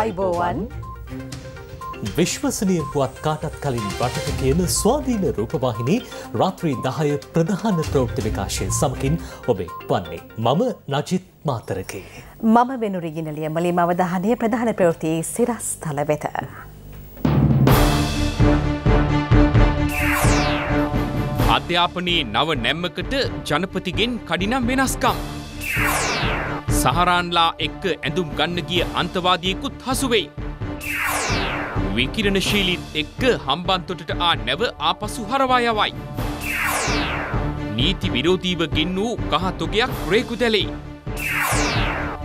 අයිබෝවන් විශ්වසනය පුවත් කාටත් කලින් රටට කියන ස්වාධීන රූපවාහිනී රාත්‍රී දහය ප්‍රධාන ප්‍රෞෘත්ති විකාශය සමකින් ඔබේ වන්නේ මම නජිත් මාතරකේ. මම වෙනුරගිනලිය මලින් අවධානය ප්‍රධාන ප්‍රවෘතියේ සිරස්ථල වෙත. අධ්‍යාපනයේ නව නැම්මකට ජනපතිගෙන් කඩිනම් වෙනස්කම්. සහරාන්ලා එක්ක ඇඳුම් ගන්න ගිය අන්තවාදියෙකුත් හසුවෙයි. විකිරණශීලීත් එක්ක හම්බන්තොටට ආ නැව ආපසු හරවා යවයි. නීති විරෝධීව ගෙන්නූ කහතොගයක් රේකු දැලෙයි.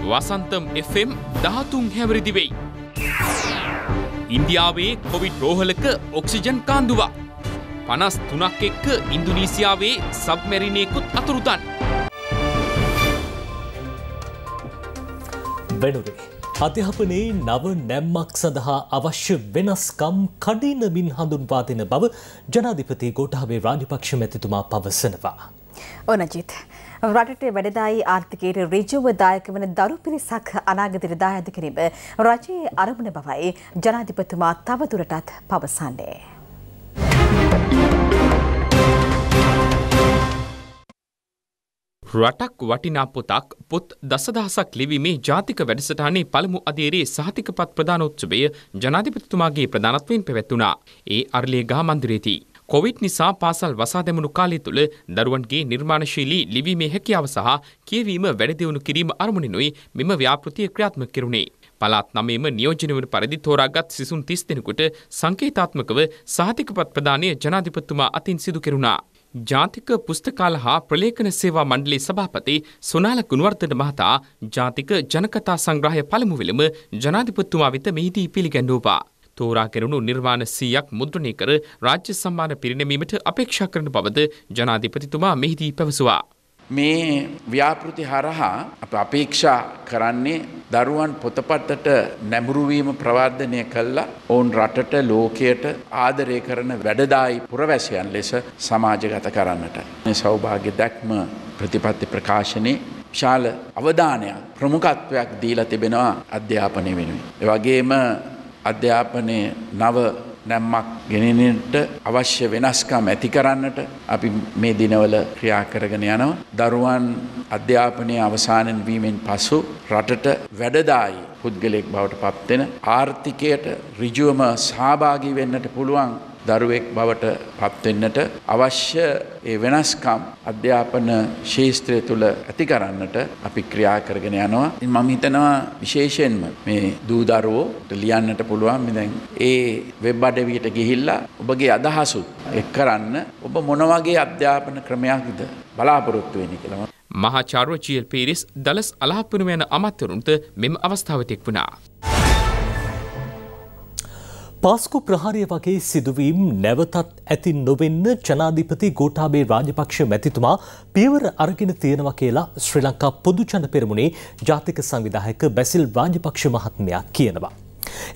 වසන්තම් FM දහතුන් හැවරිදිවෙයි. ඉන්දියාවේ කොවිඩ් රෝහලක ඔක්සිජන් කාන්දුවා. පනස් තුනක් එක්ක ඉන්දුනීසියාවේ සබ්මැරිණයකුත් අතුරුතන්. වෙනුරේ. අධ්‍යාපනයේ නව නැම්මක් සඳහා අවශ්‍ය වෙනස්කම් කඩිනමින් හඳුන්වා දෙන බව ජනාධිපති ගෝඨාභය රාජපක්ෂ මැතිතුමා පවසනවා. ඕනජිත්. රටට වැඩදායි ආර්ථිකයට ඍජුව දායක වන දරු පිරිසක් අනාගතයට දායාද කිරීම රජයේ අරමුණ බවයි ජනාධිපතිතුමා තවදුරටත් පවසන්නේ. රටක් වටිනා පොතක් පොත් දසදහසක් ලිවීමේ ජාතික වැඩසටහනේ පළමු අධීරයේ සහතිකපත් ප්‍රධානෝත්සවය ජනාධිපතිතුමාගේ ප්‍රධානත්වයෙන් පැවැත්වුණා. ඒ අරලියගහ මන්දිරේදී. කොවිඩ් නිසා පාසල් වසා දැමුණු කාලය තුළ දරුවන්ගේ නිර්මාණශීලී ලිවීමේ හැකියාව සහ කියවීම වැඩදිවුණු කිරීම අරමුණිනුයි මෙම ව්‍යාපෘතිය ක්‍රියාත්මක කෙරුණේ. පළාත් නමේම නියෝජනය වන පරිදි තෝරාගත් සිසුන් තිස් දෙනෙකුට සංකේතාත්මකව සහතිකපත් ප්‍රදානය ජනාධිපතිතුමා අතින් සිදු කෙරුණා. ජාතික පුස්තකාල හා ප්‍රලේඛන සේවා මණ්ඩලයේ සභාපති සොනාල ගුණවර්ධන මහතා ජාතික ජනකතා සංග්‍රහය පළමු වෙලම ජනාධිපතිතුමා වෙත මෙහිදී පිළිගැන්වූවා. තෝරා කෙරුණු නිර්වාණ 100ක් මුද්‍රණය කර රාජ්‍ය සම්මාන පිරිනැමීමට අපේක්ෂා කරන බවද ජනාධිපතිතුමා මෙහිදී පැවසුවා. මේ ව්‍යාපෘති හරහා අප අපේක්ෂා කරන්නේ දරුවන් පොතපතට නැඹුරුවීම ප්‍රවර්ධනය කළා ඔවුන් රටට ලෝකයට ආදරය කරන වැඩදායි පුරවැසියන් ලෙස සමාජගත කරන්නට. මේ සෞභාග්‍ය දැක්ම ප්‍රතිපත්ති ප්‍රකාශනයේ විශාල අවධානයක් ප්‍රමුඛත්වයක් දීලා තිබෙනවා අධ්‍යාපනය වෙනුවෙන්. ඒ වගේම අධ්‍යාපනයේ නව දැම්මක් ගෙනෙනට අවශ්‍ය වෙනස්කම් ඇති කරන්නට අපි මේ දිනවල ක්‍රියා කරගෙන යනවා. දරුවන් අධ්‍යාපනය අවසානෙන් වීමෙන් පසු රටට වැඩදායි පුද්ගලයෙක් බවට පත්වෙන ආර්ථිකයට ඍජුවම සහභාගී වෙන්නට පුළුවන් දරුවෙක් බවට පත්වෙන්නට අවශ්‍ය ඒ වෙනස්කම් අධ්‍යාපන ශේස්ත්‍රය තුළ ඇති කරන්නට අපි ක්‍රියා කරගෙන යනවා. මම හිතනවා විශේෂයෙන්ම මේ දූදරුවෝට ලියන්නට පුළුවන් මේ දැන් ඒ වෙබ් අඩවියට ගිහිල්ලා ඔබගේ අදහසුත් එක් කරන්න ඔබ මොන වගේ අධ්‍යාපන ක්‍රමයක්ද බලාපොරොත්තු වෙන්නේ කියලා. මහාචාර්ය ජීල් පීරිස් දලස් අලහපුරුම යන අමාත්‍යවරුන්ට මෙම අවස්ථාව තෙක් වුණා. පාස්කු ප්‍රහාරය වගේ සිදුවීම් නැවතත් ඇති නොවෙන්න ජනාධිපති ගෝඨාභය රාජපක්ෂ මැතිතුමා පියවර අරගෙන තියෙනවා කියලා ශ්‍රී ලංකා පොදු ජන පෙරමුණේ ජාතික සංවිධායක බැසිල් රාජපක්ෂ මහත්මයා කියනවා.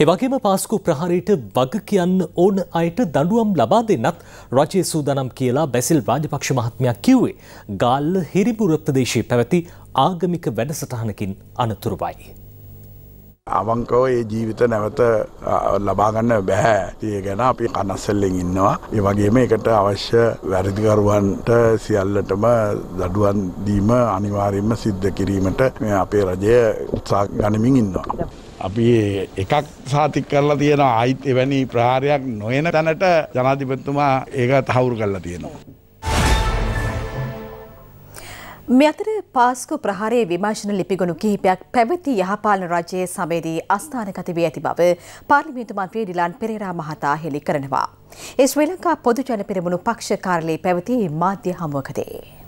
ඒ වගේම පාස්කු ප්‍රහාරයට වග කියන්න ඕන අයට දඬුවම් ලබා දෙන්නත් රජයේ සූදානම් කියලා බැසිල් රාජපක්ෂ මහත්මයා කිව්වේ. ගාල්ල හිරිපුර ප්‍රදේශයේ පැවති ආගමික වැඩසටහනකින් අනතුරුවයි. අවංකව ඒ ජීවිත නැවත ලබාගන්න බැහැ තිය ගැන අපි කනස්සල්ලෙන් ඉන්නවා. ඒ වගේම එකට අවශ්‍ය වැරදිකරුවන්ට සියල්ලටම දඩුවන් දීම අනිවාරයෙන්ම සිද්ධ කිරීමට මේ අපේ රජය උත්සා ගනිමින් ඉන්නවා. අපි එකක් සාතික් කරලා තියෙන අයිත් එවැනි ප්‍රහාරයක් නොයන තැනට ජනාධිපත්තුමා ඒක තහවුරු කරලා තියෙනවා. මේ අතර පාස්කු ප්‍රහාරයේ විමර්ශන ලිපිගොනු කිහිපයක් පැවති යහපාලන රජයේ සමයේදී අස්ථානගත වී ඇති බව පාර්ලිමේන්තු මන්ත්‍රී ඩිලාන් පෙරේරා මහතා හෙළි කරනවා. ඒ ශ්‍රී ලංකා පොදු ජන පෙරමුණු පක්ෂ කාර්යාලයේ පැවති මාධ්‍ය හමුවකදී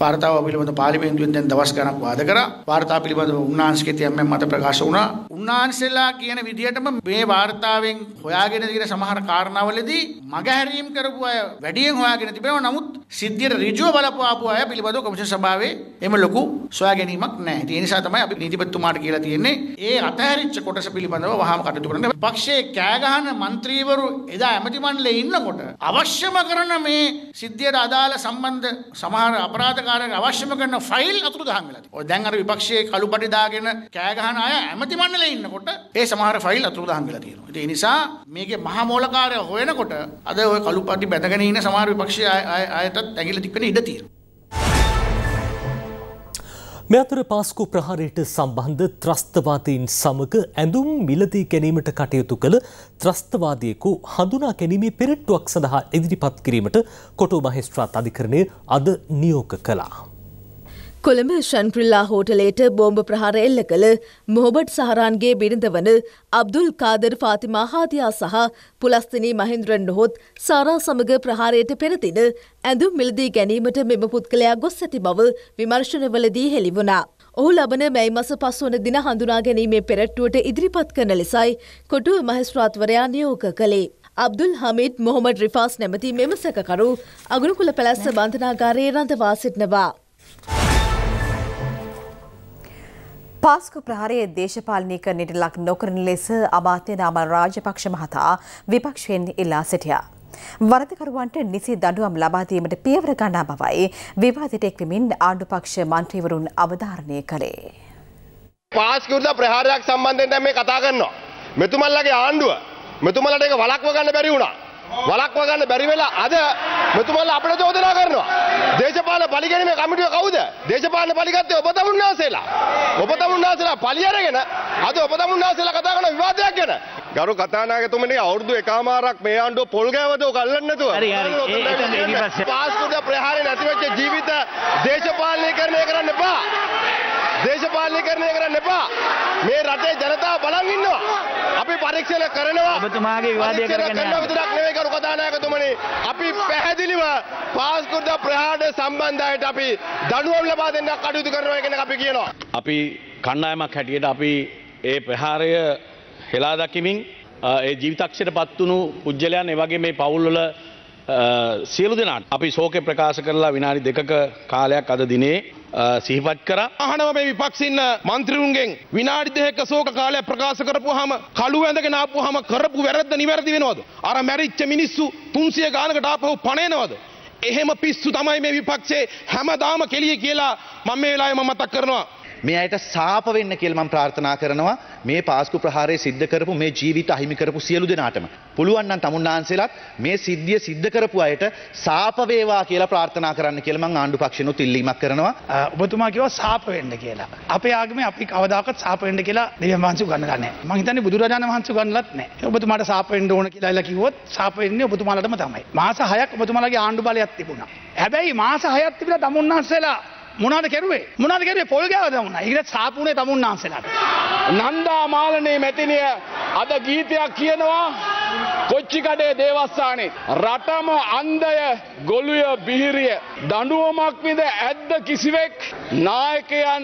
වාර්තාව පිළිබඳ පාර්ලිමේන්තුවෙන් දැන් දවස් ගණක් වාද කරා. වාර්තාව පිළිබඳ උන්වහන්සේගේ තියම්මෙන් මත ප්‍රකාශ වුණා. උන්වහන්සේලා කියන විදිහටම මේ වාර්තාවෙන් හොයාගෙන තියෙන සමහර කාරණාවලදී මගහැරීම් කරපු අය වැඩියෙන් හොයාගෙන තිබෙනවා. නමුත් සිද්ධියට ඍජුව බලපාපු අය පිළිබඳව කොමිෂන් සභාවේ එහෙම ලොකු සොයා ගැනීමක් නැහැ. ඒ නිසා තමයි අපි නීතිපතිතුමාට කියලා තියෙන්නේ ඒ අතහැරිච්ච කොටස පිළිබඳව වහාම කටයුතු කරන්න. පක්ෂයේ කෑ ගහන മന്ത്രിවරු එදා ඇමති මණ්ඩලයේ ඉන්නකොට අවශ්‍යම කරන මේ සිද්ධියට අදාළ සම්බන්ධ සමහර අපරාධ ක්‍රියාකාරයට අවශ්‍යම කරන ෆයිල් අතුරුදහන් වෙලා තියෙනවා. ඔය දැන් අර විපක්ෂයේ කළුපටි දාගෙන කෑ ගහන අය ඇමති මණ්ඩලයේ ඉන්නකොට ඒ සමහර ෆයිල් අතුරුදහන් වෙලා තියෙනවා. ඉතින් ඒ නිසා මේකේ මහා මූලකාරය හොයනකොට අද ඔය කළුපටි බැඳගෙන ඉන්න සමහර විපක්ෂයේ අය අයටත් ඇඟිලි ටිකනේ ඉඩ තියෙනවා. මේ අතර පාස්කු ප්‍රහාරයට සම්බන්ධ ත්‍රස්තවාදීන් සමග ඇඳුම් මිලදී ගැනීමට කටයුතු කළ ත්‍රස්තවාදයෙකු හඳුනා ගැනීමේ පෙරට්ටුවක් සඳහා ඉදිරිපත් කිරීමට කොටු මහේස්ත්‍රාත් අධිකරණය අද නියෝග කළා. කොළඹ ශන්ප්‍රිල්ලා හෝටලේට බෝම්භ ප්‍රහාර එල්ල කළ මොහොබට් සහරන්ගේ බිරිඳවන අබ්දුල් කාදර් ෆාතිමා හාතියා සහ පුලස්තිනී මහින්ද්‍රන් නොහොත් සාරා සමග ප්‍රහාරයට පෙරතින ඇඳුම් මිලදී ගැනීමට මෙම පුද්ගලයා ගොස් ඇති බව විමර්ශනවලදී හෙළිවුණා. ඔහු ලබන මැයි මස පස්වන දින හඳුනා ගැනීමේ පෙරට්ටුවට ඉදිරිපත් කරන ලෙසයි කොටුව මහස්ත්‍රාත්වරයා නියෝග කළේ. අබ්දුල් හමිත් මොහොමඩ් රිෆාස් නැමති මෙම සැකකරු අගුණකුල පැලැස්ස බන්ධනාගාරයේ රඳවා සිටනවා. පාස්කු ප්‍රහාරයේ දේශපාලනය කරනට ලක් නොකරන ලෙස අමාත්‍ය නාමල් රාජපක්ෂ මහතා විපක්ෂයෙන් ඉල්ලා සිටියා. වරදකරුවන්ට නිසි දඩුවම් ලබාදීමට පියවර ගන්නා බවයි විවාදයට එක්වමින් ආණ්ඩුපක්ෂ මන්ත්‍රීවරුන් අවධාරණය කළේ. පාස්කෘත ප්‍රහාරයක් සම්බන්ධයෙන් දැන් මේ කතා කරනවා. මෙතුමල්ලගේ ආණ්ඩුව මෙතුමලට ඒක වලක්ව ගන්න බැරි වුණා. වලක්ව ගන්න බැරි වෙලා අද මෙතුමල්ල අපට චෝදනා කරනවා. දේශපාලන පලිගැනීමේ කමිටුව කවුද? දේශපාලන පලිගත්තේ ඔබ තමුන්නාසේලා. ඔබ තමුන්නාසේලා පලි අරගෙන අද ඔබ තමුන්නාසේලා කතා කරන විවාදයක් ගැන. ගරු කතානාගතුමනි අවුරුදු එකමාරක් මේ ආණ්ඩුව පොල් ගෑවදෝ ගල්ලන්න නැතුව. පාස්කුඩ ප්‍රහාරය නැතිවෙච්ච ජීවිත දේශපාලනය කරන්නේ කරන්න එපා. දේශපාලනීකරණය කරන්න එපා. මේ රටේ ජනතාව බලන් ඉන්නවා. අපි පරීක්ෂණ කරනවා. ඔබතුමාගේ විවාදය කරගෙන යනවා. විතරක් නෙවෙයි කරු කතානායකතුමනි. අපි පැහැදිලිව පාස්කුර්ද ප්‍රහාණය සම්බන්ධයට අපි දඩුවම් ලබා දෙන්න කටයුතු කරනවා කියන අපි කියනවා. අපි කණ්ඩායමක් හැටියට අපි ඒ ප්‍රහාරය හෙලා දකිමින් ඒ ජීවිතක්ෂයට පත් වුණු පුජ්‍යලයන් ඒ වගේ මේ පවුල්වල සියලු දෙනාට අපි ශෝකය ප්‍රකාශ කරලා විනාඩි දෙකක කාලයක් අද දිනේ සිහිපත් කර අහනව මේ විපක්ෂින්න මන්ත්‍රීවරුන්ගෙන් විනාඩි දෙකක ශෝක කාලය ප්‍රකාශ කරපුවාම කළු ඇඳගෙන ආපුවාම කරපු වැරද්ද නිවැරදි වෙනවද අර මැරිච්ච මිනිස්සු 300 ගානකට ආපහු පණේනවද එහෙම පිස්සු තමයි මේ විපක්ෂේ හැමදාම කෙලිය කියලා මම මේ වෙලාවේ මම මතක් කරනවා මේ අයට සාප වෙන්න කියලා මම ප්‍රාර්ථනා කරනවා මේ පාස්කු ප්‍රහාරය සිද්ධ කරපු මේ ජීවිත අහිමි කරපු සියලු දෙනාටම පුළුවන් නම් තමුන්නාන්සේලාත් මේ සිද්ධිය සිද්ධ කරපු අයට සාප වේවා කියලා ප්‍රාර්ථනා කරන්න කියලා මම ආණ්ඩු පක්ෂණුත් ඉල්ලීමක් කරනවා ඔබතුමා කිව්වා සාප වෙන්න කියලා අපේ ආගමේ අපි කවදාකවත් සාප වෙන්න කියලා දෙවියන් වහන්සේ උගන්වලා නැහැ මම හිතන්නේ බුදුරජාණන් වහන්සේ උගන්වලත් නැහැ ඔබතුමාට සාප වෙන්න ඕන කියලා ඉල්ලා කිව්වොත් සාප වෙන්නේ ඔබතුමාලටම තමයි මාස 6ක් ඔබතුමාලගේ ආණ්ඩු බලයක් තිබුණා හැබැයි මාස 6ක් තිබිලා තමුන්නාන්සේලා මොනාද කෙරුවේ මොනාද කරේ පොල් ගෑවද වුණා. ඒකට සාපුනේ තමුන් වහන්සේලාට. නන්දා මාලනේ මැතිණිය අද ගීතයක් කියනවා කොච්චිකඩේ දේවස්ථානේ රටම අන්දය ගොළුය බිහිරිය දඬුවමක් විඳ ඇද්ද කිසිවෙක් නායකයන්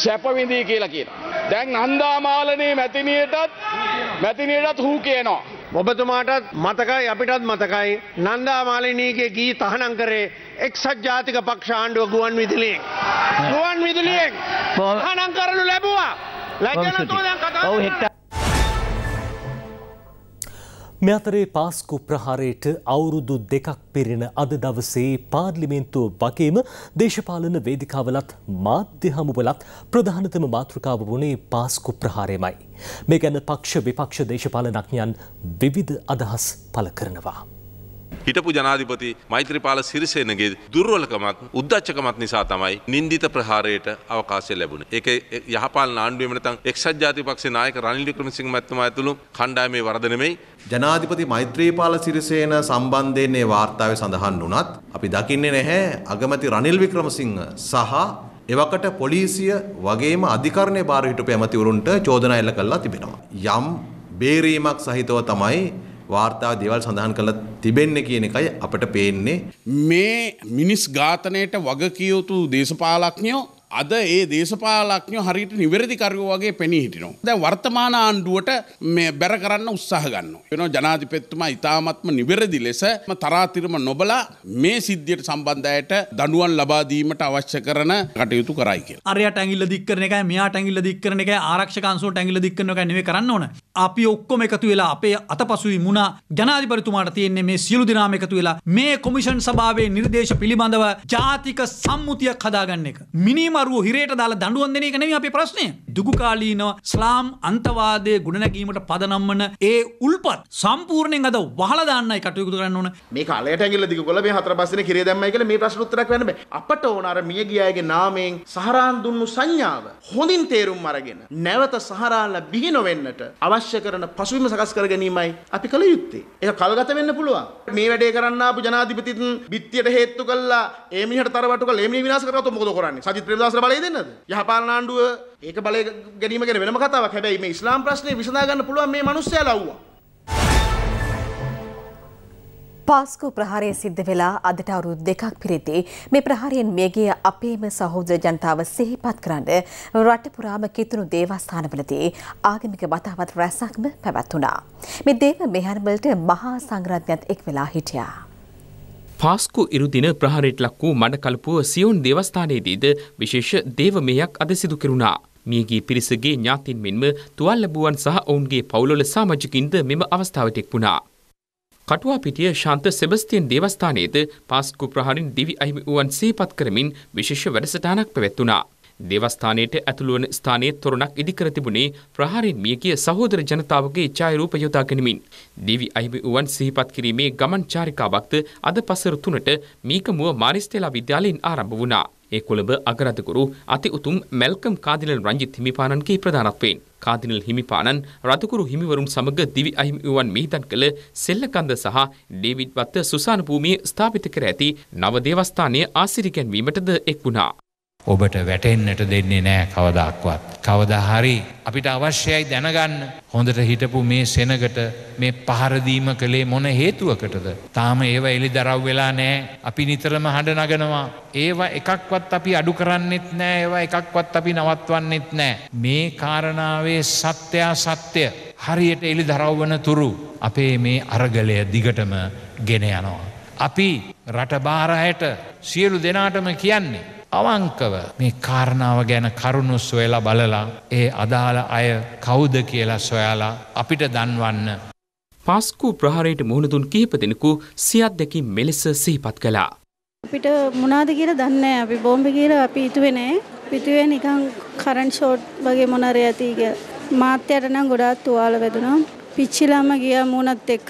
සැපවිඳී කියලා කියන. දැන් නන්දාමාලනේ මැතිණියටත් මැතිණියටත් හූ කියනවා. ඔබතුමාටත් මතකයි අපිටත් මතකයි නන්දා මාලිනීගේ ගී තහනම් කරේ එක්සත් ජාතික පක්ෂ ආණ්ඩුව ගුවන් විදිලියෙන්. ගුවන් විදිලියෙන් හනම් කරනු ලැබවා ලැජනතුදන් කතා. මේ අතරේ පාස්කු ප්‍රහාරයට අවුරුදු දෙකක් පිරෙන අද දවසේ පාර්ලිමේන්තුව වගේම දේශපාලන වේදිකාවලත් මාධ්‍ය හමුවලත් ප්‍රධානතම මාතෘකාව වුණේ පාස්කු ප්‍රහාරයමයි. මේ ගැන පක්ෂ විපක්ෂ දේශපාලනඥයන් විවිධ අදහස් පළ කරනවා. හිටපු ජනාධිපති මෛත්‍රපාල සිරිසේනගේ දුර්වලකමත් උද්දච්චකමත් නිසා තමයි නින්දිත ප්‍රහාරයට අවකාශය ලැබුණ. ඒක යහපාල ආණ්ඩුවමනතන් එක්ෂත් ජාතිපක්ෂේ නායක රනිල් වික්‍රමසිංහ මැතිතුමා ඇතුළු කණ්ඩායමේ වරදනෙමයි. ජනාධිපති මෛත්‍රීපාල සිරිසේන සම්බන්ධයන්නේ වාර්තාවේ සඳහන් වුණත් අපි දකින්නේ නැහැ අගමති රනිල් වික්‍රමසිංහ සහ එවකට පොලිසිය වගේම අධිකරණය භාරහිටු පැමතිවරුන්ට චෝදනා එල්ල කල්ලා තිබෙනවා. යම් බේරීමක් සහිතව තමයි වාර්තාව දේවල් සඳහන් කළ තිබෙන්නේ කියන එකයි අපට පේන්නේ. මේ මිනිස් ඝාතනයට වගකියයුතු දේශපාලක්ඥයෝ අද ඒ දේශපාලක්ඥ හරිට නිවැරදිකරයෝ වගේ පෙනී හිටිනවා. දැ වර්තමාන ආණ්ඩුවට මේ බැර කරන්න උත්සාහ ගන්න. වෙන ජනාධිපෙත්තුමා ඉතාමත්ම නිවැරදි ලෙස තරාතිරම නොබලා මේ සිද්ධියට සම්බන්ධයට දඩුවන් ලබාදීමට අවශ්‍ය කරන කටයුතු කරයික. අරයට ඇගිල්ල දික්කරන එක මෙයා ඇගිල්ල දික්කරන එක ආරක්ෂකන්සුට ඇගිල දික්කරන එක නෙවේ කරන්න ඕන. අපි ඔක්කොම එකතු වෙලා අපේ අතපසුයි මුණ ජනාධිපරතුමාට තියෙන්නේ මේ සියලු දෙනාම එකතු වෙලා මේ කොමිෂන් සභාවේ නිර්දේශ පිළිබඳව ජාතික සම්මුතියක් හදාගන්න එක. මිනිම දරුවෝ හිරේට දාලා දඬුවම් දෙන එක නෙමෙයි අපේ ප්‍රශ්නය. දුගුකාලීනව ස්ලාම් අන්තවාදයේ ගුණනැගීමට පදනම්වන ඒ උල්පත් සම්පූර්ණයෙන් අද වහලා දාන්නයි කටයුතු කරන්න ඕන. මේක අලයට ඇඟිල්ල දිගු කළා මේ හතර පස්සේ කිරේ දැම්මයි කියලා මේ ප්‍රශ්න උත්තරයක් වෙන්න බෑ. අපට ඕන අර මිය ගිය අයගේ නාමයෙන් සහරාන් දුන්නු සංඥාව හොඳින් තේරුම් අරගෙන නැවත සහරාලා බිහි නොවෙන්නට අවශ්‍ය කරන පසුබිම සකස් කර ගැනීමයි අපි කළ යුත්තේ. ඒක කල්ගත වෙන්න පුළුවන්. මේ වැඩේ කරන්න ආපු ජනාධිපතිතුන් බිත්තියට හේතු කළා ඒ මිනිහට තරවටු කළා ඒ මිනිහ විනාශ කරගත්තොත් මොකද කරන්නේ? සජිත් ප්‍රේමදාස වසර බලය දෙන්නද යහපාලන ආණ්ඩුව ඒක බලය ගැනීම ගැන වෙනම කතාවක් හැබැයි මේ ඉස්ලාම් ප්‍රශ්නේ විසඳා ගන්න පුළුවන් මේ මිනිස්සයා ලව්වා පාස්කු ප්‍රහාරය සිද්ධ වෙලා අදට අවුරුදු දෙකක් පිරිද්දී මේ ප්‍රහාරයෙන් මියගිය අපේම සහෝදර ජනතාව සිහිපත් කරන්න රට පුරාම කිතුණු දේවස්ථානවලදී ආගමික වතාවත් රැසක්ම පැවැත්වුණා. මේ දේව මෙහරවලට මහා සංග්‍රහණයත් එක් වෙලා හිටියා. පාස්කු ඉරුදින ප්‍රහාරයට ලක් වූ මඩ කලපුව සියොන් දේවස්ථානයේදීද විශේෂ දේවමේයක් අද සිදු කෙරුණා. මියගේ පිරිසගේ ඥාතින් මෙන්ම තුවල් ලැබුවන් සහ ඔවුන්ගේ පවුලොල සාමාජිකින්ද මෙම අවස්ථාවට එක්වුණා. කටුවාපිටිය ශාන්ත සෙබස්තියන් දේවස්ථානයේද පාස්කු ප්‍රහාරින් දිවි අහිමි වුවන් සේපත් කරමින් විශේෂ වැඩසටහනක් පැවැත්වුණා. දේවස්ථානයට ඇතුළු වන ස්ථානයේ තොරණක් ඉදිකර තිබුණේ ප්‍රහාරින් මිය ගිය සහෝදර ජනතාවගේ ඡායාරූප යොදා ගැනීමෙන් දිවි අහිමි වුවන් සිහිපත් කිරීමේ ගමන් චාරිකාවක්ද අද පසර 3ට මීකමුව මාරිස්ටේලා විද්‍යාලයෙන් ආරම්භ වුණා. ඒ කොළඹ අගරතකුරු අති උතුම් මැල්කම් කාදිනල් රංජිත් හිමිපාණන්ගේ ප්‍රධානත්වයෙන් කාදිනල් හිමිපාණන් රතුකුරු හිමිවරුන් සමග දිවි අහිමි වුවන් මිහිදන් කළ සෙල්ලකන්ද සහ ඩේවිඩ් වත්ත සුසාන භූමියේ ස්ථාපිත කර ඇති නව දේවස්ථානය ආසිරි ගැන්වීමටද එක් වුණා. ඔබට වැටෙන්න්නට දෙන්නේ නෑ කවදක්වත්. කවදහරි අපිට අවශ්‍යයි දැනගන්න හොඳට හිටපු මේ සෙනගට මේ පහරදීම කළේ මොන හේතුවකටද. තාම ඒව එලි දරව් වෙලා නෑ අපි නිතරම හඬ නගනවා. ඒවා එකක්වත් අපි අඩු කරන්නෙත් නෑ ඒවා එකක්වත් අපි නවත්වන්නෙත් නෑ. මේ කාරණාවේ සත්‍යයා සත්‍යය හරියට එලි දරව්වන තුරු අපේ මේ අරගලය දිගටම ගෙන යනවා. අපි රටබාරහයට සියලු දෙනාටම කියන්නේ. අවංකව මේ කාරණාව ගැන කරුණු සොයලා බලලා ඒ අදාළ අය කවුද කියලා සොයාලා අපිට දන්වන්න. පස්කු ප්‍රහරයට මුහුණදුන් කිහිප දෙෙනෙකු සියත් දෙකින් මෙලෙස සහිපත් කළා. අපිට මොනාද කියලා දන්න අපි බෝම්භ කියල අපි ඉතුවෙනේ පිතුවේ නිකං කරන් ෂෝට් වගේ මොනරය ඇතිීග මාත්‍යයට නම් ගොඩාත් තුවාල වැදුනම් පිච්චිලාම ගියා මූනත් එක්ක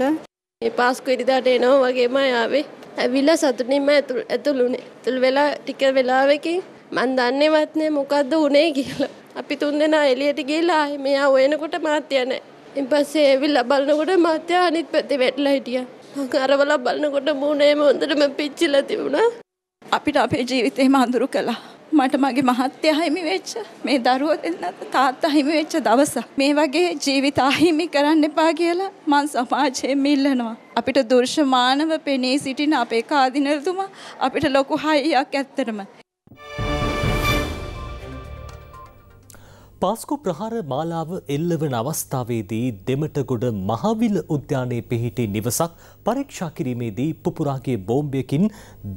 ඒ පාස්කු ඉරිදාට එනෝ වගේම යාවේ ඇවිල්ලා සතුටින්ම ඇතුළුනේ. ඇතුළු වෙලා ටික වෙලාවකින් මන් දන්නේවත් නෑ මොකද්ද උනේ කියලා. අපි තුන්දෙනා එළියට ගිහලා මෙයා හොයනකොට මාත්‍යා නෑ. ඉන්පස්සේ ඇවිල්ලා බලනකොට මාත්‍යා අනිත් පැත්තේ වැටලා හිටියා. මං අරවලා බලනකොට මූණේම හොඳටම පිච්චිලා තිබුණා. අපිට අපේ ජීවිතේම අඳුරු කළා. මට මගේ මහත්ය අහිමි වෙච්ච මේ දරුවෝ දෙන්නත් තාත්තා අහිමි වෙච්ච දවස මේ වගේ ජීවිත අහිමි කරන්න එපා කියලා මං සමාජයෙන් මිල්ලනවා අපිට දුර්ෂමානව පෙනී සිටින අපේ කාදිනල්තුමා අපිට ලොකු හයියක් ඇත්තටම පාස්කු ප්‍රහාර මාලාව එල්ලවන අවස්ථාවේදී දෙමටගොඩ මහවිල උද්‍යානයේ පිහිටි නිවසක් පරීක්ෂා කිරීමේදී පුපුරාගේ බෝම්බයකින්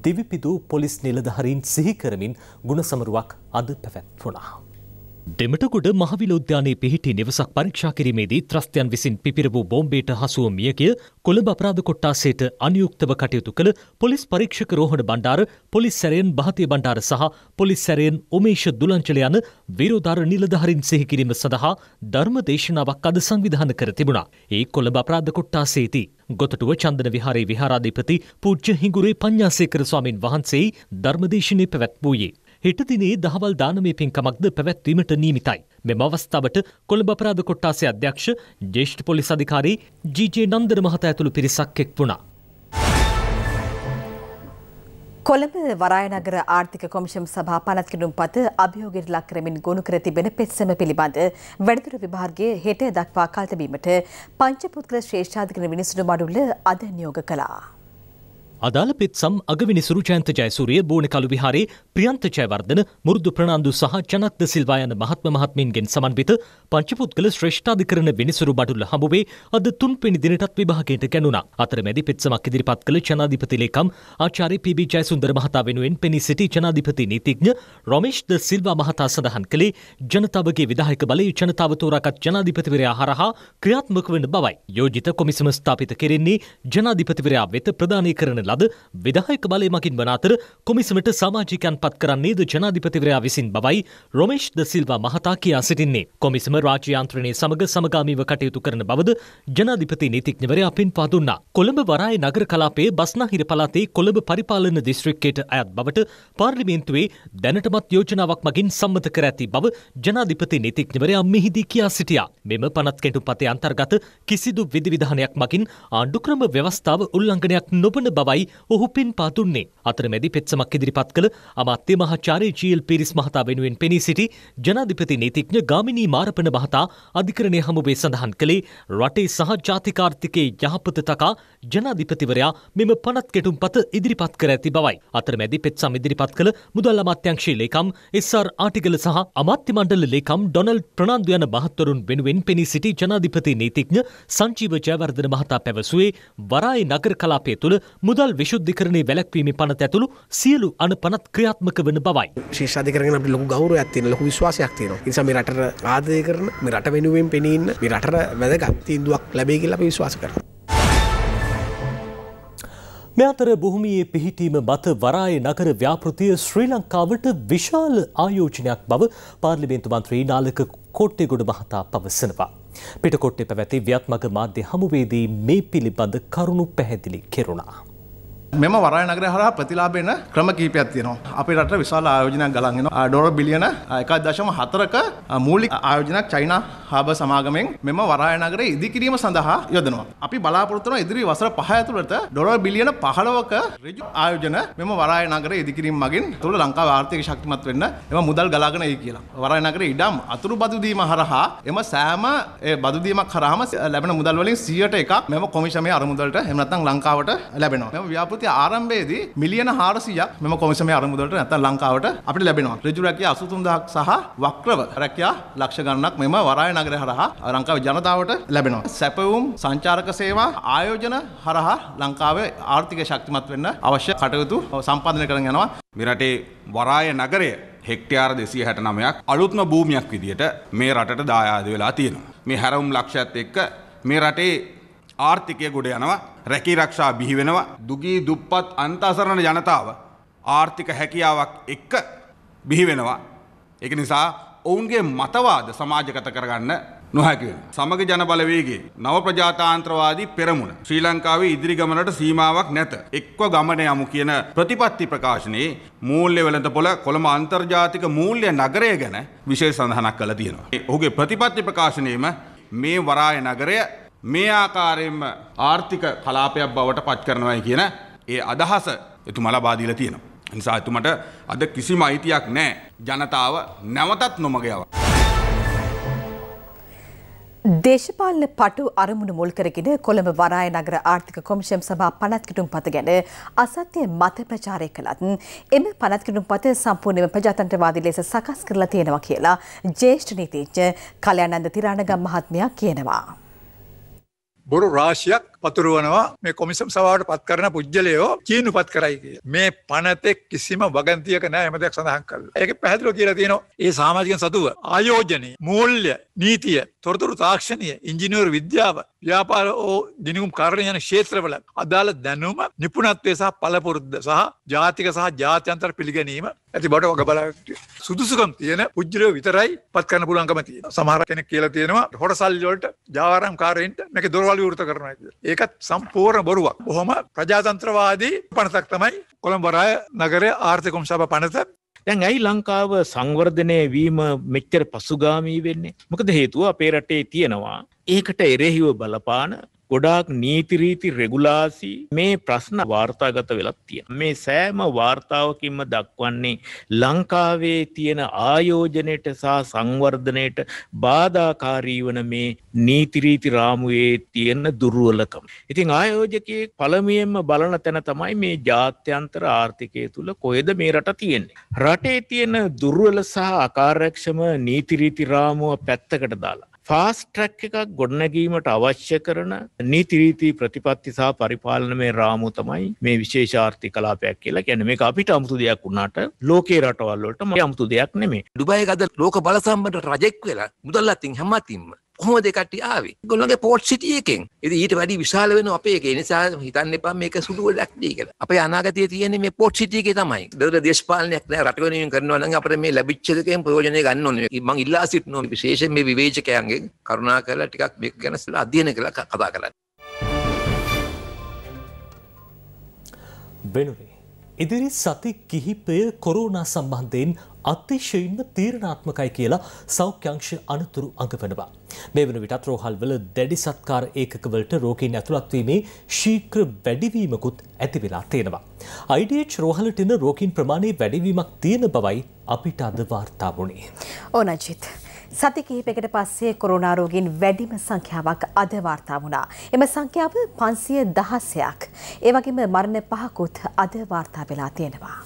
දිවිපිදු පොලිස් නිලධහරින් සිහිකරමින් ගුණසමරුවක් අද පැවැත්වුණා. දෙමටකොඩ මහවිලෝද්‍යානයේ පිහිටි නිවසක් පරීක්ෂා කිරීමේදී ත්‍රස්තයන් විසින් පිපිර වූ බෝම්බේට හසුව මිය ගිය කොළඹ අපරාධ කොට්ටාසයට අනියුක්තව කටයුතු කළ පොලිස් පරීක්ෂක රෝහණ බණ්ඩාර පොලිස් සැරයෙන් භාතිය බණ්ඩාර සහ පොලිස් සැරයෙන් උමේෂ දුලංචල යන විරෝධාර නිලධාරින් සිහි කිරීම සඳහා ධර්ම දේශනාවක් අද සංවිධාන කර තිබුණා. ඒ කොළඹ අපරාධ කොට්ටාසේදී ගොතටුව චන්දන විහාරයේ විහාරාධිපති පූජ්‍ය හිඟුරේ පඤ්ඤාසේකර ස්වාමින් වහන්සේ ධර්මදේශනය පැවැත්වූයේ. හිටදිනේ දහවල් දානමය පින්කමක්ද පැවැත්වීමට නීමිතයි. මෙම අවස්ථාවට කොළඹ අපරාධ කොට්ටාසේ අධ්‍යක්ෂ ජේෂ්ඨ පොලිස් අධිකාරී ජීජේ නන්දර මහතා ඇතුළු පිරිසක් එක් වුණා. කොළඹ වරායනගර ආර්ථික කොමිෂම් සභා පනත්කිරුම් පත අභියෝගයට ලක් කරමින් ගොුණු කර තිබෙන පෙත්සම පිළිබඳ වැඩදුර විභාර්ගයේ හෙට දක්වා කල්තබීමට පංචපුත්‍ර ශ්‍රේෂ්ඨාධිකන විනිසුරු මඩුල්ල අද නියෝග කලා. අදාළ පෙත්සම් අගවිනිසුරු ජයන්ත ජයසූරිය බෝනකලු විහාරේ ප්‍රියන්ත ජයවර්ධන මුරුදු ප්‍රනාන්දු සහ ජනක්ද සිල්වා යන මහත්ම මහත්මීන්ගෙන් සමන්විත පංචපුද්ගල ශ්‍රේෂ්ඨාධිකරණ විනිසුරු බඩුල්ල හමුවේ අද තුන්වෙනි දිනටත් විභාගයට ගැනුණා. අතරමැදි පෙත්සමක් ඉදිරිපත් කළ ජනාධිපති ලේකම් ආචාර්ය පී.බී. ජයසුන්දර මහතා වෙනුවෙන් පෙනී සිටි ජනාධිපති නීතිඥ රොමේෂ් ද සිල්වා මහතා සඳහන් කළේ ජනතාවගේ විධායක බලය ජනතාව තෝරාගත් ජනාධිපතිවරයා හරහා ක්‍රියාත්මක වන බවයි. යෝජිත කොමිසම ස්ථාපිත කෙරෙන්නේ ජනාධිපතිවරයා වෙත ප්‍රදානය කරන ලද විධායක බලය මගින් වන අතර කොමිසමට සමාජිකයන් පත් කරන්නේද ජනාධිපතිවරයා විසින් බවයි රොමේෂ් ද සිල්වා මහතා කියා සිටින්නේ. කොමිසම රාජ්‍ය යන්ත්‍රණය සමග සමගාමීව කටයුතු කරන බවද ජනාධිපති නීතිඥවරයා පෙන්වා දුන්නා. කොළඹ වරාය නගර කලාපයේ බස්නාහිර පළාතේ කොළඹ පරිපාලන දිස්ත්‍රික්කයට අයත් බවට පාර්ලිමේන්තුවේ දැනටමත් යෝජනාවක් මගින් සම්මත කර ඇති බව ජනාධිපති නීතිඥවරයා මෙහිදී කියා සිටියා. මෙම පනත් කෙටු පතේ අන්තර්ගත කිසිදු විධිවිධානයක් මගින් ආණ්ඩුක්‍රම ව්‍යවස්ථාව උල්ලංඝනයක් නොබන බවයි ඔහු පින්පා දුන්නේ. අතරමැදි පෙත්සමක් ඉදිරිපත් කළ අමා අමාත්‍ය මහාචාර්ය ජීල් පිරිස් මහතා වෙනුවෙන් පෙනී සිටි ජනාධිපති නීතිඥ ගාමිණී මාරපන මහතා අධිකරණය හමුවේ සඳහන් කළේ රටේ සහ ජාතිකාර්ථිකයේ යහපත තකා ජනාධිපතිවරයා මෙම පනත් කෙටුම්පත ඉදිරිපත් කර ඇති බවයි. අතරමැදි පෙත්සම් ඉදිරිපත් කළ මුදල් අමාත්‍යංශයේ ලේකම් එස්.ආර්. ආටිගල සහ අමාත්‍ය මණ්ඩල ලේකම් ඩොනල්ඩ් ප්‍රනාන්දු යන මහත්වරුන් වෙනුවෙන් පෙනී සිටි ජනාධිපති නීතිඥ සංජීව ජයවර්ධන මහතා පැවසුවේ වරායි නගර කලාපය තුළ මුදල් විශුද්ධිකරණය වැළැක්වීම පනත ඇතුළු සියලු අන පනත් ක්‍රියාත්ම ක්‍රියාත්මක වන බවයි. ශේෂධකරන ලොක ගෞර ඇතින ලොක විශවාසයක් තියෙන නිසා මේ රට ආදය කරන මේ රට වෙනුවෙන් පෙනීන්න මේ රට වැදගත් තීන්දුවක් ලැබේ කියලා අපි විශ්වාස කරනවා. මෙ අතර බොහොමියේ පිහිටීම මත වරාය නගර ව්‍යාපෘතිය ශ්‍රී ලංකාවට විශාල ආයෝජනයක් බව පාර්ලිමේන්තු මන්ත්‍රී නාලක කොට්ටේගොඩ මහතා පවසනවා. පිටකොට්ටේ පැවැති ව්‍යත්මක මාධ්‍ය හමුවේදී මේ පිළිබඳ කරුණු පැහැදිලි කෙරුණා. මෙම වරාය නගරය හරහා ප්‍රතිලාභ එන ක්‍රම කීපයක් තියෙනවා. අපේ රට විශාල ආයෝජනයක් ගලන් එනවා. ඩොලර් බිලියන 1.4ක මූලික ආයෝජනයක් චයිනා හාබර් සමාගමෙන් මෙම වරාය නගරය ඉදිකිරීම සඳහා යොදනවා. අපි බලාපොරොත්තු වන ඉදිරි වසර 5 ඇතුළත ඩොලර් බිලියන 15ක ඍජු ආයෝජන මෙම වරාය නගරය ඉදිකිරීම මගින් තුළ ලංකාව ආර්ථික ශක්තිමත් වෙන්න එම මුදල් ගලාගෙන එයි කියලා. වරාය නගරයේ ඉඩම් අතුරු බදු දීම හරහා එම සෑම ඒ බදු දීමක් හරහාම ලැබෙන මුදල් වලින් 100ට එකක් මෙම කොමිෂමේ අරමුදලට එහෙම නැත්නම් ලංකාවට ලැබෙනවා. මෙම ව්‍යාපෘති ඉති ආරම්භේදී මිලියන හාරසියක් මෙම කොමිසම අරමුදලට නැත ලංකාවට අපට ලැබෙනවා රජු රැකිය අසුතුන්දහක් සහ වක්‍රව රැකයා ලක්ෂ ගණනක් මෙම වරාය නගර හරහා ලංකාව ජනතාවට ලැබෙනවා. සැපවුම් සංචාරක සේවා ආයෝජන හරහා ලංකාවේ ආර්ථික ශක්තිමත් වෙන්න අවශ්‍ය කටයුතු සම්පාදනය කරන යනවා. මෙරටේ වරාය නගරය හෙක්ටයාර් දෙසිය හැට නමයක් අලුත්ම භූමයක් විදියට මේ රටට දායාද වෙලා තියෙනවා. මේ හැරවුම් ලක්ෂයත් එක්ක මේ රටේ ආර්ථිකය ගොඩ යනවා රැකී රක්ෂා බිහිවෙනවා දුගී දුප්පත් අන්තසරණ ජනතාව ආර්ථික හැකියාවක් එක්ක බිහිවෙනවා. එක නිසා ඔවුන්ගේ මතවාද සමාජගත කරගන්න නොහැකිව. සමග ජනබලවේගේ නව ප්‍රජාතාන්ත්‍රවාදී පෙරමුණ. ශ්‍රී ලංකාවේ ඉදිරි ගමනට සීමාවක් නැත. එක්ව ගමන යමු කියන ප්‍රතිපත්ති ප්‍රකාශනයේ මූල්‍ය වෙළඳපොළ කොළඹ අන්තර්ජාතික මූල්‍ය නගරය ගැන විශේෂ සඳහනක් කළ තියෙනවා. ඔහුගේ ප්‍රතිපත්ති ප්‍රකාශනයේම මේ වරාය නගරය මේ ආකාරයෙන්ම ආර්ථික කලාපයක් බවට පත් කරනවයි කියන ඒ අදහස එතුමලා බාදීලා තියෙනවා. නිසා එතුමට අද කිසිම අයිතියක් නැහැ ජනතාව නැවතත් නොමග යවන්න. දේශපාලන පටු අරමුණු මුල් කරගෙන කොළඹ වරාය නගර ආර්ථික කොමිෂම් සභා පනත්කිටුම් පත ගැන අසත්‍ය මත ප්‍රචාරය කළත් එම පනත්කිටුම් පත සම්පූර්ණයෙන්ම ප්‍රජාතන්ත්‍රවාදී ලෙස සකස් කරලා තියෙනවා කියලා ජ්‍යෙෂ්ඨ නීතිඥ කල්‍යානන්ද තිරාණගම් මහත්මයා කියනවා. Bunu raşiyak පතුරුවනවා මේ කොමිසම් සභාවට පත් කරන පුද්ගලයෝ චීනුපත් කරයි කිය. මේ පනතේ කිසිම වගන්තියක නෑ එම දෙයක් සඳහන් කරලා. ඒක පැහැදිලිව කියලා තියෙනවා. ඒ සමාජික සතුව ආයෝජනය, මූල්‍ය, නීතිය, තොරතුරු තාක්ෂණය, ඉංජිනේරු විද්‍යාව, ව්‍යාපාර ඕ දිනුම් කාරණය යන ක්ෂේත්‍රවල අදාළ දැනුම, නිපුණත්වය සහ පළපුරුද්ද සහ ජාතික සහ ජාත්‍යන්තර පිළිගැනීම ඇති බට වග බලා සුදුසුකම් තියෙන පුද්ජලයෝ විතරයි පත් කරන්න පුළුවන්කම තියෙන. සමහර කෙනෙක් කියලා තියෙනවා හොරසල් වලට ජාවාරම් කාරයින්ට මේක දොරවල් විවෘත කරනවා කියලා. ඒකත් සම්පූර්ණ බොරුවක්. බොහොම ප්‍රජාතන්ත්‍රවාදී පනතක් තමයි කොළඹරාය නගරය ආර්ථිකම් සභ පනත දැන් ඇයි ලංකාව සංවර්ධනය වීම මෙච්චර පසුගාමී වෙන්නේ මොකද හේතුව අපේ රටේ තියෙනවා ඒකට එරෙහිව බලපාන ගොඩාක් නීතිරීති රෙගුලාසි මේ ප්‍රශ්න වාර්තාගත වෙලත් තිය. මේ සෑම වාර්තාවකින්ම දක්වන්නේ ලංකාවේ තියෙන ආයෝජනයට සහ සංවර්ධනයට බාධාකාරී වන මේ නීතිරීති රාමුවේ තියෙන දුර්ුවලකම. ඉතින් ආයෝජකයේ පළමියෙන්ම බලන තැන තමයි මේ ජාත්‍යන්තර ආර්ථිකය තුළ කොයද මේ රට තියෙන්නේ. රටේ තියෙන දුර්ුවල සහ අකාරක්ෂම නීතිරීති රාමුව පැත්තකට දාලා. ෆාස් ට්‍රැක් එකක් ගොඩනැගීමට අවශ්‍ය කරන නීතිරීති ප්‍රතිපත්තිසා පරිපාලනමේ රාමු තමයි මේ විශේෂාර්ථි කලාපයක් කියලා ගැන මේ අපිට අමුතු දෙයක් වුණාට ලෝකේ රටවල්ලට ම අමුතු දෙයක් නෙමේ ඩුබයි ගද ලෝක බලසම්බට රජෙක් වෙලා මුදල්ලත්තින් හැමතින්ම කොහොම දෙකට්ටි ආවේ ගොල්ලන්ගේ පෝට් සිටිය එකෙන් ඉතින් ඊට වැඩි විශාල වෙන අපේ එක නිසා හිතන්න එපා මේක සුළු වැඩක් දී කියලා අපේ අනාගතයේ තියෙන්නේ මේ පෝට් සිටිය එකේ තමයි දොර දේශපාලනයක් නෑ රට වෙනුවෙන් කරනවා නම් අපිට මේ ලැබිච්ච දෙකෙන් ප්‍රයෝජනය ගන්න ඕනේ මම ඉල්ලා සිටිනවා විශේෂයෙන් මේ විවේචකයන්ගෙන් කරුණා කරලා ටිකක් මේක ගැන අධ්‍යයනය කරලා කතා කරන්න වෙනුවේ ඉදිරි සති කිහිපය කොරෝනා සම්බන්ධයෙන් අතිශයින්ම තීරණාත්මකයි කියලා සෞඛ්‍යංශ අනතුරු අඟවනවා. මේ වන විටත් රෝහල්වල දැඩි සත්කාර ඒකකවලට රෝගීන් ඇතුළත්වීමේ ශීක්‍ර වැඩිවීමකුත් ඇති වෙලා තියෙනවා. IDH රෝහලට එන රෝගීන් ප්‍රමාණය වැඩිවීමක් තියෙන බවයි අපිට අද වාර්තා වුණේ. ඕනජිත්. සති කිහිපයකට පස්සේ කොරෝනා රෝගීන් වැඩිම සංඛ්‍යාවක් අද වාර්තා වුණා. එම සංඛ්‍යාව 516ක්. ඒ වගේම මරණ පහකුත් අද වාර්තා වෙලා තියෙනවා.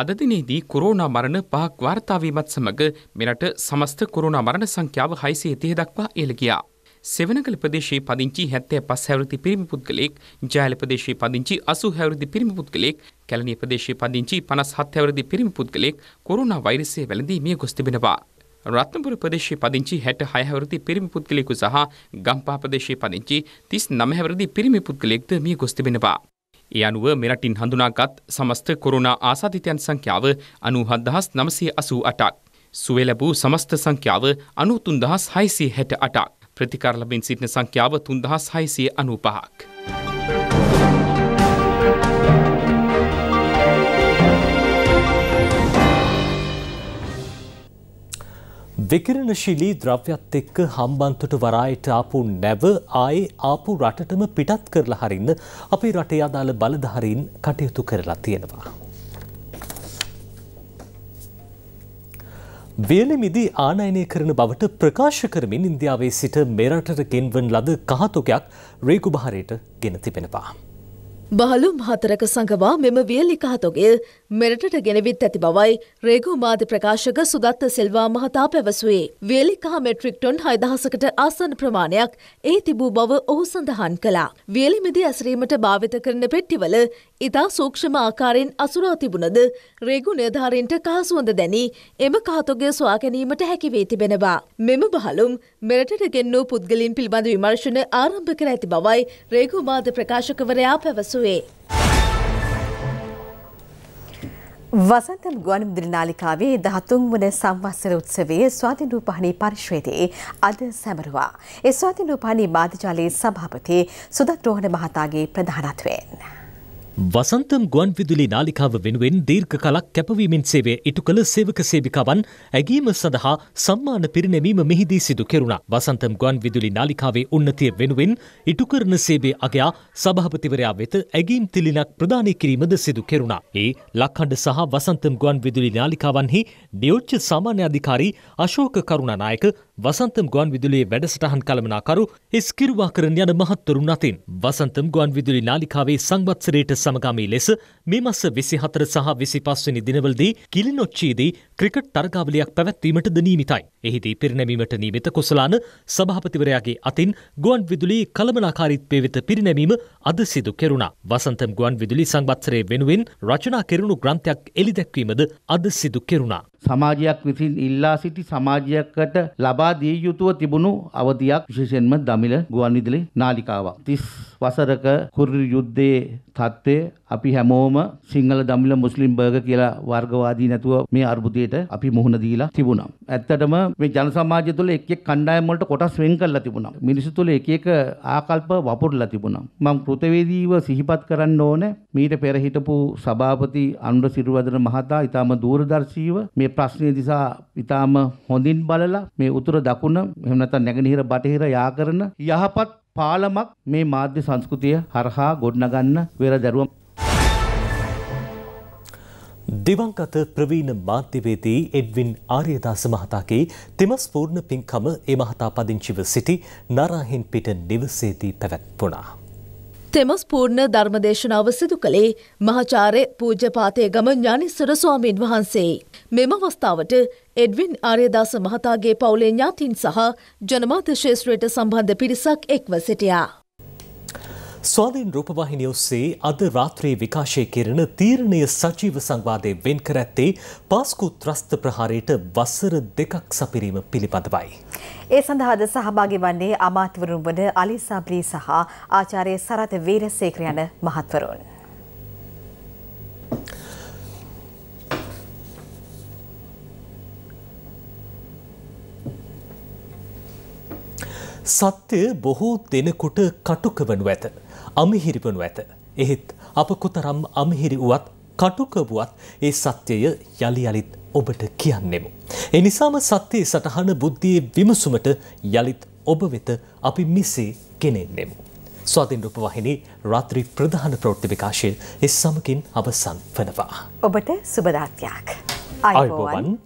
අද දිනේදී කොරෝනා මරණ පහක් වාර්තා වීමත් සමග මෙරට සමස්ත කොරෝනා මරණ සංඛ්‍යාව 630 දක්වා ඉහළ ගියා. සෙවනකල ප්‍රදේශයේ පදිංචි හැත්තෑ පස් හැවරති පිරිමි පුද්ගලෙක් ජයල ප්‍රදේශයේ පදිංචි අසු හැවරදි පිරිමි පුද්ගලෙක් කැලනී ප්‍රදේශයේ පදිංචි පනස් හත් හැවරදි පිරිමි පුද්ගලෙක් කොරුණා වෛරසය වැළඳී මිය ගොස් තිබෙනවා. රත්නපුර ප්‍රදේශයේ පදිංචි 60 හැවරති පිරිමි පුද්ගලයෙකු සහ ගම්පහ ප්‍රදේශයේ පදිංචි 39 හැවරති පිරිමි පුද්ගලයෙක්ද මිය ගොස් තිබෙනවා. ඒ අනුව මෙරටින් හඳුනාගත් සමස්ත කොරුණා ආසාදිතයන් සංඛ්‍යාව 97988ක්. සුවේ ලැබූ සමස්ත සංඛ්‍යාව 93668ක්. ප්‍රතිකාර ලැබෙන් සිටින සංඛ්‍යාව 3695ක්. විකිරණශීලී ද්‍රව්‍යත් එක්ක හම්බන්තොට වරායට ආපු නැව ආයේ ආපු රටටම පිටත් කරලා හරින්න අපේ රටේ අදාළ බලධාරීන් කටයුතු කරලා තියෙනවා. වියලමිදී ආනයනය කරන බවට ප්‍රකාශ කරමින් ඉන්දියාවේ සිට මෙරටට ගෙන්වන් ලද කහතොකයක් රේකුභාරයට ගෙන තිබෙනවා. බහලුම් හතරක සඟවා මෙම වියලි කහතොගේ මෙරටට ගෙනවිත් ඇති බවයි රේගු මාධ්‍ය ප්‍රකාශක සුදත්ත සෙල්වා මහතා පැවසුවේ. වියලි කහ මෙට්‍රික් ටොන් හයදහසකට ආසන්න ප්‍රමාණයක් ඒ තිබූ බව ඔහු සඳහන් කළා. වියලිමිදි ඇසරීමට භාවිත කරන පෙට්ටිවල ඉතා සූක්ෂම ආකාරයෙන් අසුරා තිබුණද රේගු නිර්ධාරීන්ට කාසුවඳ දැනී එම කහතොගේ සොයා ගැනීමට හැකිවේ තිබෙනවා. මෙම බහලුම් මෙරටට ගෙන්නූ පුද්ගලින් පිළිබඳ විමර්ශන ආරම්භ කර ඇති බවයි රේගු මාධ්‍ය ප්‍රකාශකවරයා පැවසුවේ. පැවසුවේ. වසන්ත ගුවන්විදුලි නාලිකාවේ 13 වන සංවත්සර උත්සවයේ ස්වාධීන රූපවාහිනී පරිශ්‍රයේදී අද සැමරුවා. ඒ ස්වාධීන රූපවාහිනී මාධ්‍යජාලයේ සභාපති සුදත් රෝහණ මහතාගේ ප්‍රධානත්වයෙන්. වසන්තම් ගුවන් විදුලි නාලිකාව වෙනුවෙන් දීර්ඝ කලක් කැපවීමෙන් සේවය ඉටු කළ සේවක සේවිකාවන් ඇගීම සඳහා සම්මාන පිරිනැමීම මෙහිදී සිදු කෙරුණා. වසන්තම් ගුවන් විදුලි නාලිකාවේ උන්නතිය වෙනුවෙන් ඉටු කරන සේවයේ අගයා සභාපතිවරයා වෙත ඇගීම් තිලිනක් ප්‍රදානය කිරීමද සිදු කෙරුණා. ඒ ලක්හඬ සහ වසන්තම් ගුවන් විදුලි නාලිකාවන්හි නියෝජ්‍ය සාමාන්‍ය අධිකාරී අශෝක කරුණානායක වසන්තම් ගුවන් විදුලියේ වැඩසටහන් කළමනාකරු හිස්කිරුවා කරන යන මහත්වරුන් අතින් වසන්තම් ගුවන් විදුලි නාලිකාවේ සංවත්සරයට සමගාමී ලෙස මේ මස විසි හතර සහ විසි පස්වනි දිනවලදී කිලිනොච්චීදී ක්‍රිකට් තරගාවලයක් පැවැත්වීමට ද නීමිතයි. එහිදී පිරිනැමීමට නීමිත කොසලාන සභාපතිවරයාගේ අතින් ගුවන් විදුලි කළමනාකාරීත්වය වෙත පිරිනැමීම අද සිදු කෙරුණා. වසන්තම් ගුවන් විදුලි සංවත්සරය වෙනුවෙන් රචනා කෙරුණු ග්‍රන්ථයක් එලි දැක්වීමද අද සිදු කෙරුණා. සමාජයක් විසින් ඉල්ලා සිටි සමාජයකට ලබා ලබා දිය යුතුව තිබුණු අවධියක් විශේෂයෙන්ම දමිළ ගුවන්විදුලි නාලිකාවක්. 30 වසරක කුරිරු යුද්ධයේ தત્ත්වය අපි හැමෝම සිංහල දමිළ මුස්ලිම් බර්ග කියලා වර්ගවාදී නැතුව මේ අර්බුදයට අපි මුහුණ දීලා තිබුණා. ඇත්තටම මේ ජන සමාජය තුළ එක් එක් කණ්ඩායම් වලට කොටස් වෙන් කරලා තිබුණා. මිනිස්සු තුළ එක එක ආකල්ප වපුරලා තිබුණා. මම කෘතවේදීව සිහිපත් කරන්න ඕනේ මීට පෙර හිටපු සභාපති අනුර සිරිවදන මහතා ඊටාම දූරදර්ශීව මේ ප්‍රශ්නේ දිහා ඊටාම හොඳින් බලලා මේ උතුර දකුණ එහෙම නැත්නම් නැගෙනහිර බටහිර යා කරන යහපත් පාලමක් මේ මාධ්‍ය සංස්කෘතිය හරහා ගොඩනගන්න වෙරදැරුවම් දිවංගත ප්‍රවීණ මාධ්‍යවේදී එඩ්වින් ආර්යදාස මහතාගේ තෙමස් පූර්ණ පින්කම ඒ මහතා පදිංචිව සිටි නරාහෙන්පිට නිවසේදී පැවැත්වුණා. තෙම ස්පූර්ණ ධර්මදේශනාව සිදු කළේ මහාචාරය පූජපාතය ගම ඥානිස්සර ස්වාමීන් වහන්සේ. මෙම අවස්ථාවට එඩ්වින් ආර්යදාස මහතාගේ පවුලේ ඥාතින් සහ ජනමාත ශේෂත්‍රයට සම්බන්ධ පිරිසක් එක්ව සිටියා. ස්වාධීන් රූපවාහිනිය ඔස්සේ අද රාත්‍රී විකාශය කෙරෙන තීරණය සජීව සංවාදය වෙන් කර ඇත්තේ පාස්කු ත්‍රස්ත ප්‍රහාරයට වසර දෙකක් සපිරීම පිළිබඳවයි. ඒ සඳහාද සහභාගි වන්නේ අමාත්‍යවරුන් වන අලිසාබ්‍රී සහ ආචාරය සරත වීරසේකර යන මහත්වරුන්. සත්‍යය බොහෝ දෙනකුට කටුකවනු ඇත. අමිහිරිපනු ඇත. එහෙත් අප කොතරම් අමිහිරි වුවත් කටුකවුවත් ඒ සත්‍යය යළි යළිත් ඔබට කියන්නෙමු. එනිසාම සත්‍යයේ සටහන බුද්ධියේ විමසුමට යළිත් ඔබ වෙත අපි මිසේ ගෙනෙන්නෙමු. ස්වාධීන් රූපවාහිනී රාත්‍රී ප්‍රධාන ප්‍රවෘත්ති විකාශය එස් සමකින් අවසන් වනවා. ඔබට සුබදාත්යක්. අයිබෝවන්.